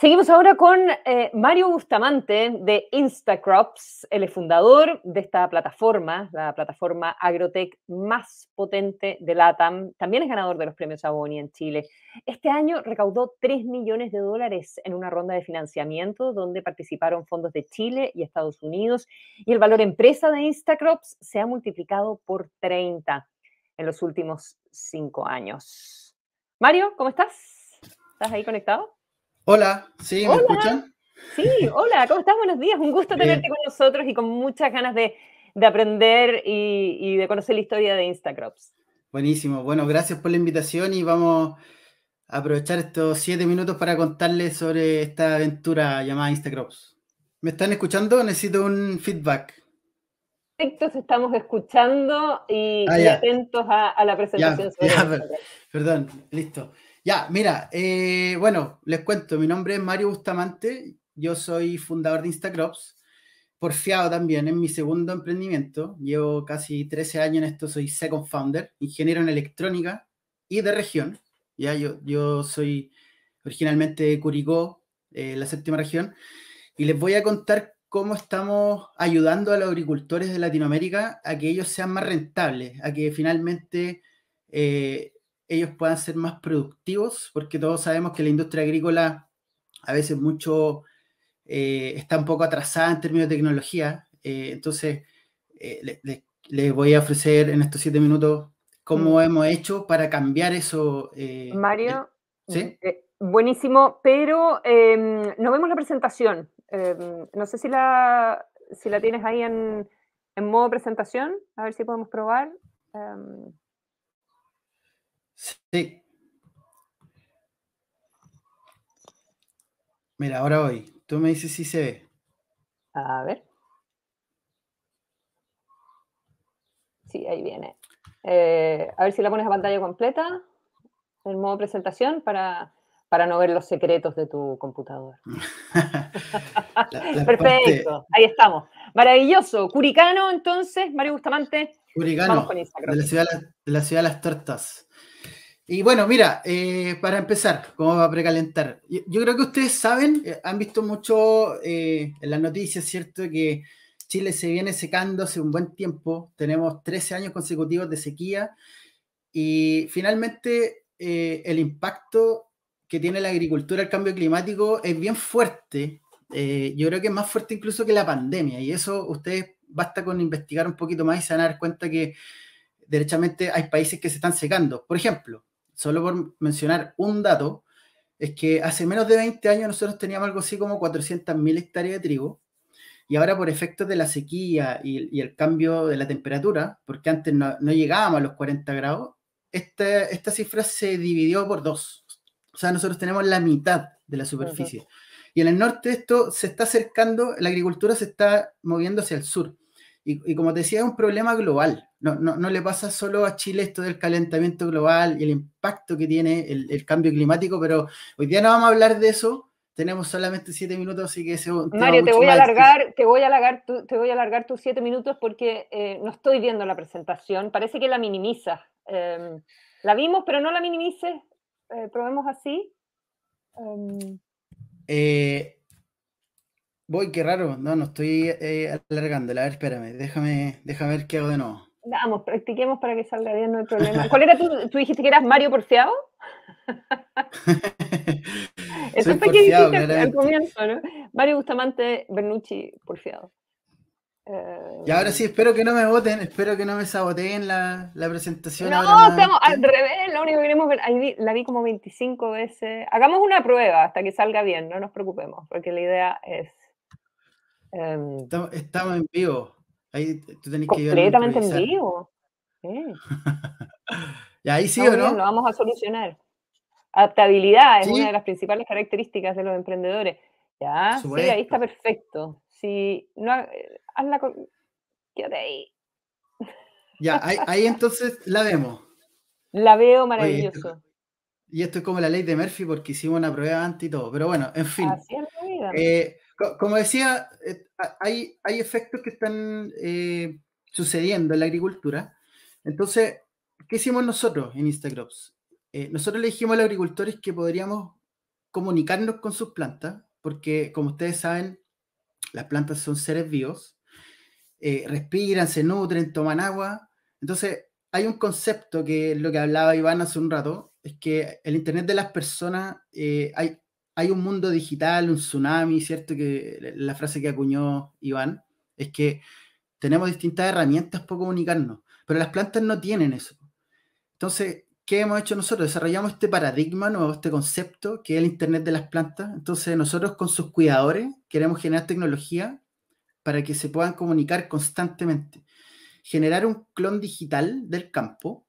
Seguimos ahora con eh, Mario Bustamante de Instacrops. el fundador de esta plataforma, la plataforma agrotech más potente de LATAM. También es ganador de los premios Aboni en Chile. Este año recaudó 3 millones de dólares en una ronda de financiamiento donde participaron fondos de Chile y Estados Unidos. Y el valor empresa de Instacrops se ha multiplicado por 30 en los últimos 5 años. Mario, ¿cómo estás? ¿Estás ahí conectado? Hola, ¿sí? ¿Me escuchan? Sí, hola, ¿cómo estás? Buenos días, un gusto tenerte con nosotros y con muchas ganas de, aprender y, de conocer la historia de Instacrops. Buenísimo, bueno, gracias por la invitación y vamos a aprovechar estos siete minutos para contarles sobre esta aventura llamada Instacrops. ¿Me están escuchando? Necesito un feedback. Perfecto, estamos escuchando y, ah, atentos a, la presentación. perdón, listo. Ya, mira, eh, bueno, les cuento, mi nombre es Mario Bustamante, yo soy fundador de Instacrops, porfiado también en mi segundo emprendimiento, llevo casi 13 años en esto, soy second founder, ingeniero en electrónica y de región, ya yo, yo soy originalmente de Curicó, eh, la séptima región, y les voy a contar cómo estamos ayudando a los agricultores de Latinoamérica a que ellos sean más rentables, a que finalmente eh, ellos puedan ser más productivos, porque todos sabemos que la industria agrícola a veces mucho eh, está un poco atrasada en términos de tecnología. Eh, entonces, eh, les voy a ofrecer en estos siete minutos cómo mm. hemos hecho para cambiar eso. Mario, buenísimo, pero em, nos vemos la presentación. Em, no sé si la, si la tienes ahí en, modo presentación, a ver si podemos probar. Em, Sí. Mira, ahora voy. Tú me dices si se ve. A ver. Sí, ahí viene. Eh, a ver si la pones a pantalla completa, en modo presentación, para, no ver los secretos de tu computadora. Perfecto, ahí estamos. Maravilloso. Curicano, entonces, Mario Bustamante. Curicano, de, la ciudad, de la ciudad las tortas. Y bueno, mira, eh, para empezar, ¿cómo va a precalentar, yo, creo que ustedes saben, eh, han visto mucho eh, en las noticias, ¿cierto? Que Chile se viene secando hace un buen tiempo, tenemos 13 años consecutivos de sequía y finalmente el impacto que tiene la agricultura el cambio climático es bien fuerte, yo creo que es más fuerte incluso que la pandemia y eso ustedes basta con investigar un poquito más y se van a dar cuenta que derechamente hay países que se están secando. Por ejemplo, solo por mencionar un dato, es que hace menos de 20 años nosotros teníamos algo así como 400.000 hectáreas de trigo, y ahora por efectos de la sequía y, el cambio de la temperatura, porque antes no, llegábamos a los 40 grados, esta, cifra se dividió por dos. O sea, nosotros tenemos la mitad de la superficie. Y en el norte esto se está acercando, la agricultura se está moviendo hacia el sur. Y, como te decía, es un problema global. No, no, no, le pasa solo a Chile esto del calentamiento global y el impacto que tiene el, cambio climático, pero hoy día no vamos a hablar de eso. Tenemos solamente siete minutos, así que ese Mario, te voy, a alargar, te voy a alargar, te voy a alargar tus siete minutos porque eh, no estoy viendo la presentación. Parece que la minimiza. Em, la vimos, pero no la minimices. Eh, probemos así. Em, eh, Voy, qué raro. No, no estoy eh, alargándola. A ver, espérame, déjame, déjame ver qué hago de nuevo. Vamos, practiquemos para que salga bien, no hay problema. ¿Cuál era tú? ¿Tú dijiste que eras Mario Porciado? Eso fue que dijiste al comienzo, ¿no? Mario Bustamante Bernucci Porfiado. Eh, y ahora sí, espero que no me voten, espero que no me saboteen la, la presentación. No, estamos al revés, lo único que queremos ver, ahí la vi como 25 veces. Hagamos una prueba hasta que salga bien, no nos preocupemos, porque la idea es Em, Estamos en vivo. Ahí tú tenés que completamente en vivo. y ahí sí o no. lo vamos a solucionar. Adaptabilidad es una de las principales características de los emprendedores. Ya, sí, ahí está perfecto. Si no, eh, hazla con. Quédate Ya, ahí, ahí, entonces la vemos. La veo maravilloso. y esto es como la ley de Murphy porque hicimos una prueba antes y todo. Pero bueno, en fin. Como decía, eh, hay, efectos que están eh, sucediendo en la agricultura. Entonces, ¿qué hicimos nosotros en Instagrops? Eh, nosotros le dijimos a los agricultores que podríamos comunicarnos con sus plantas, porque como ustedes saben, las plantas son seres vivos, respiran, se nutren, toman agua. Entonces, hay un concepto que es lo que hablaba Iván hace un rato, es que el Internet de las personas, hay, hay un mundo digital, un tsunami, ¿cierto? Que la frase que acuñó Iván es que tenemos distintas herramientas para comunicarnos, pero las plantas no tienen eso. Entonces, ¿qué hemos hecho nosotros? Desarrollamos este paradigma nuevo, este concepto que es el Internet de las plantas. Entonces, nosotros con sus cuidadores queremos generar tecnología para que se puedan comunicar constantemente. Generar un clon digital del campo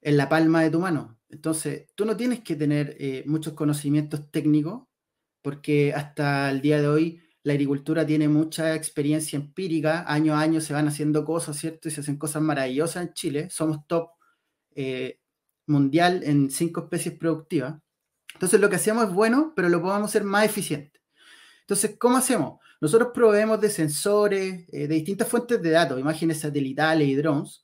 en la palma de tu mano. Entonces, tú no tienes que tener eh, muchos conocimientos técnicos, porque hasta el día de hoy la agricultura tiene mucha experiencia empírica, año a año se van haciendo cosas, ¿cierto? Y se hacen cosas maravillosas en Chile, somos top eh, mundial en cinco especies productivas. Entonces, lo que hacemos es bueno, pero lo podemos hacer más eficiente. Entonces, ¿cómo hacemos? Nosotros proveemos de sensores, eh, de distintas fuentes de datos, imágenes satelitales y drones,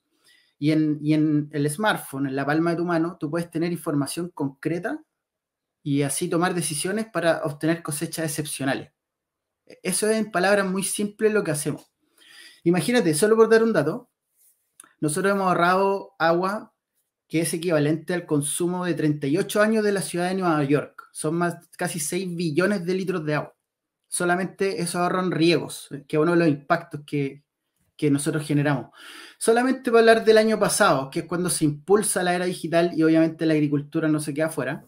y en, el smartphone, en la palma de tu mano, tú puedes tener información concreta y así tomar decisiones para obtener cosechas excepcionales. E, eso es en palabras muy simples lo que hacemos. Imagínate, solo por dar un dato, nosotros hemos ahorrado agua que es equivalente al consumo de 38 años de la ciudad de Nueva York. Son más casi 6 billones de litros de agua. Solamente eso ahorran riegos, que es uno de los impactos que, que nosotros generamos. Solamente para hablar del año pasado, que es cuando se impulsa la era digital y obviamente la agricultura no se queda fuera.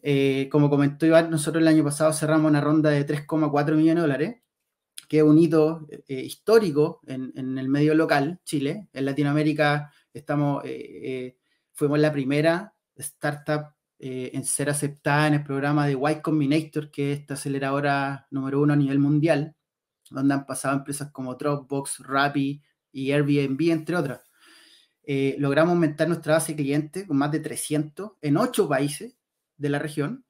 Eh, como comentó Iván, nosotros el año pasado cerramos una ronda de 3,4 millones de dólares, que es un hito eh, histórico en, el medio local, Chile. En Latinoamérica estamos, eh, fuimos la primera startup en ser aceptada en el programa de white Combinator, que es esta aceleradora número uno a nivel mundial donde han pasado empresas como Dropbox, Rappi y Airbnb, entre otras. Eh, logramos aumentar nuestra base de clientes con más de 300 en 8 países de la región.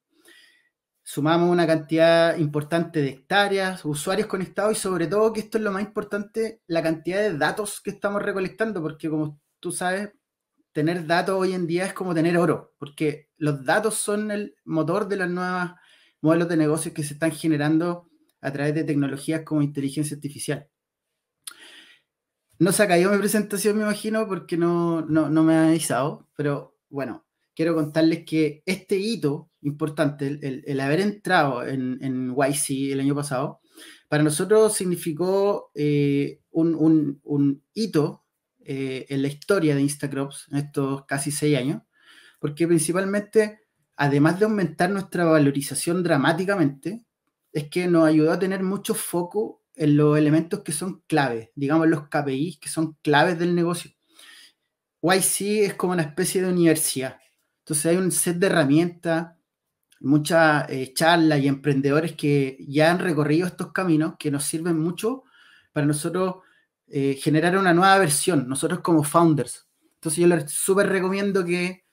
Sumamos una cantidad importante de hectáreas, usuarios conectados y sobre todo, que esto es lo más importante, la cantidad de datos que estamos recolectando, porque como tú sabes, tener datos hoy en día es como tener oro, porque los datos son el motor de los nuevos modelos de negocios que se están generando a través de tecnologías como inteligencia artificial. No se ha caído mi presentación, me imagino, porque no, no, no me han avisado, pero bueno, quiero contarles que este hito importante, el, el, haber entrado en, en, YC el año pasado, para nosotros significó eh, un, un, un, hito eh, en la historia de Instacrops en estos casi seis años, porque principalmente, además de aumentar nuestra valorización dramáticamente, es que nos ayudó a tener mucho foco en los elementos que son claves, digamos los KPIs que son claves del negocio. YC es como una especie de universidad. Entonces hay un set de herramientas, muchas eh, charlas y emprendedores que ya han recorrido estos caminos que nos sirven mucho para nosotros eh, generar una nueva versión, nosotros como founders. Entonces yo les súper recomiendo que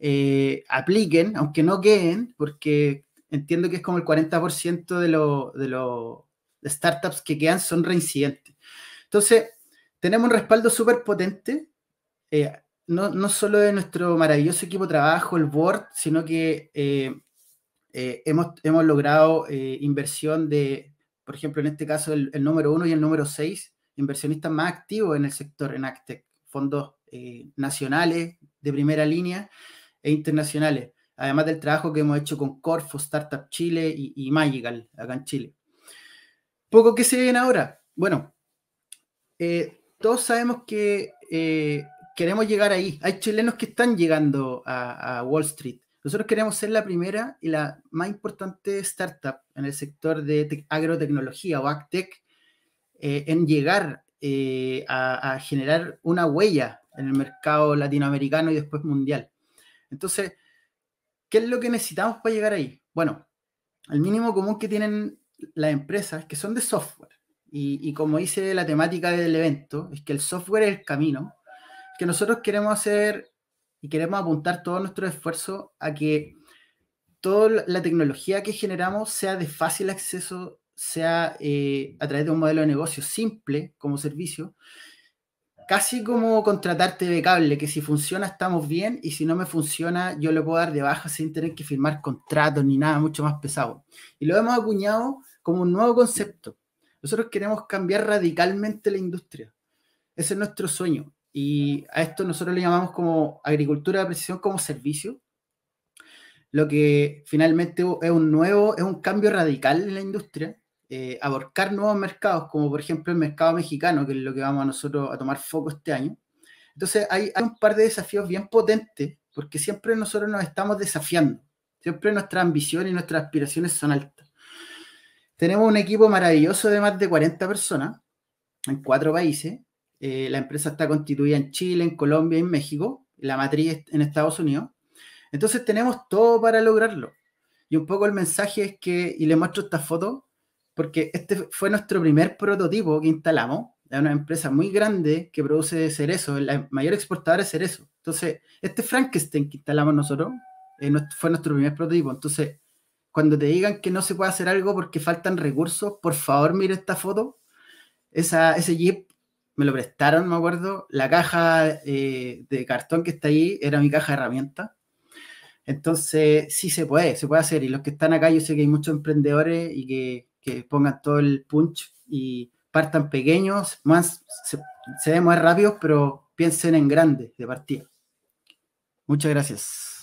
eh, apliquen, aunque no queden, porque entiendo que es como el 40% de los de startups que quedan son reincidentes. Entonces, tenemos un respaldo súper potente, eh, no, no, solo de nuestro maravilloso equipo de trabajo, el board, sino que eh, eh, hemos, hemos, logrado inversión de, por ejemplo, en este caso, el, número uno y el número seis, inversionistas más activos en el sector en Actec, fondos nacionales de primera línea e internacionales además del trabajo que hemos hecho con Corfo, Startup Chile y, Magical acá en Chile. Poco que se viene ahora. Bueno, eh, todos sabemos que eh, queremos llegar ahí. Hay chilenos que están llegando a, Wall Street. Nosotros queremos ser la primera y la más importante startup en el sector de agrotecnología o AgTech eh, en llegar a, a, generar una huella en el mercado latinoamericano y después mundial. Entonces, ¿Qué es lo que necesitamos para llegar ahí? Bueno, el mínimo común que tienen las empresas, que son de software, y, como dice la temática del evento, es que el software es el camino, que nosotros queremos hacer y queremos apuntar todo nuestro esfuerzo a que toda la tecnología que generamos sea de fácil acceso, sea eh, a través de un modelo de negocio simple como servicio, casi como contratarte de cable, que si funciona estamos bien y si no me funciona yo le puedo dar de baja sin tener que firmar contratos ni nada mucho más pesado. Y lo hemos acuñado como un nuevo concepto. Nosotros queremos cambiar radicalmente la industria. Ese es nuestro sueño. Y a esto nosotros le llamamos como agricultura de precisión como servicio. Lo que finalmente es un nuevo, es un cambio radical en la industria eh, nuevos mercados, como por ejemplo el mercado mexicano, que es lo que vamos a nosotros a tomar foco este año. Entonces hay, un par de desafíos bien potentes, porque siempre nosotros nos estamos desafiando, siempre nuestras ambiciones y nuestras aspiraciones son altas. Tenemos un equipo maravilloso de más de 40 personas en cuatro países. Eh, la empresa está constituida en Chile, en Colombia y en México. La matriz en Estados Unidos. Entonces tenemos todo para lograrlo. Y un poco el mensaje es que, y le muestro esta foto, porque este fue nuestro primer prototipo que instalamos. Es una empresa muy grande que produce cerezo, El mayor exportador de cerezo. Entonces, este Frankenstein que instalamos nosotros eh, fue nuestro primer prototipo. Entonces, cuando te digan que no se puede hacer algo porque faltan recursos, por favor, mire esta foto. Esa, ese jeep me lo prestaron, me acuerdo. La caja eh, de cartón que está ahí era mi caja de herramientas. Entonces, sí se puede, se puede hacer. Y los que están acá, yo sé que hay muchos emprendedores y que pongan todo el punch y partan pequeños, más se, se ven más rápidos, pero piensen en grandes de partida. Muchas gracias.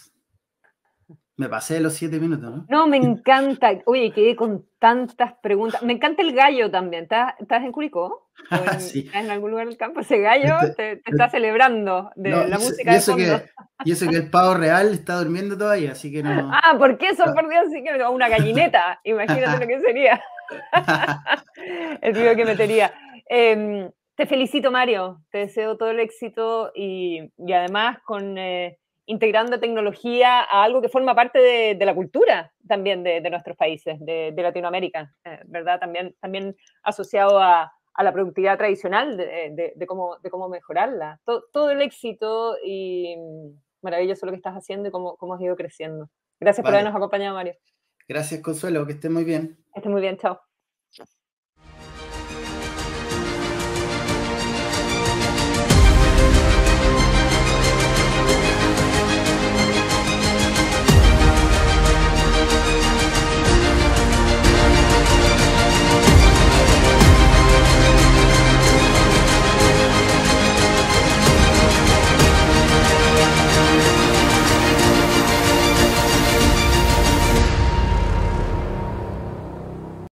Me pasé los siete minutos, ¿no? No, me encanta. Oye, quedé con tantas preguntas. Me encanta el gallo también. ¿Estás, en Curicó? En, en algún lugar del campo? Ese gallo este, te, eh, está celebrando de la música y eso, Que, y eso que el pavo real está durmiendo todavía, así que no... Ah, ¿por qué eso ah. perdió así que una gallineta? Imagínate lo que sería. el lo que metería. Em, te felicito, Mario. Te deseo todo el éxito y, además con eh, integrando tecnología a algo que forma parte de, la cultura también de, nuestros países, de, Latinoamérica, eh, ¿verdad? También, también asociado a, la productividad tradicional, de, cómo, de cómo mejorarla. Todo, el éxito y mm, maravilloso lo que estás haciendo y cómo, has ido creciendo. Gracias por habernos acompañado, Mario. Gracias, Consuelo, que esté muy bien. Que esté muy bien, chao.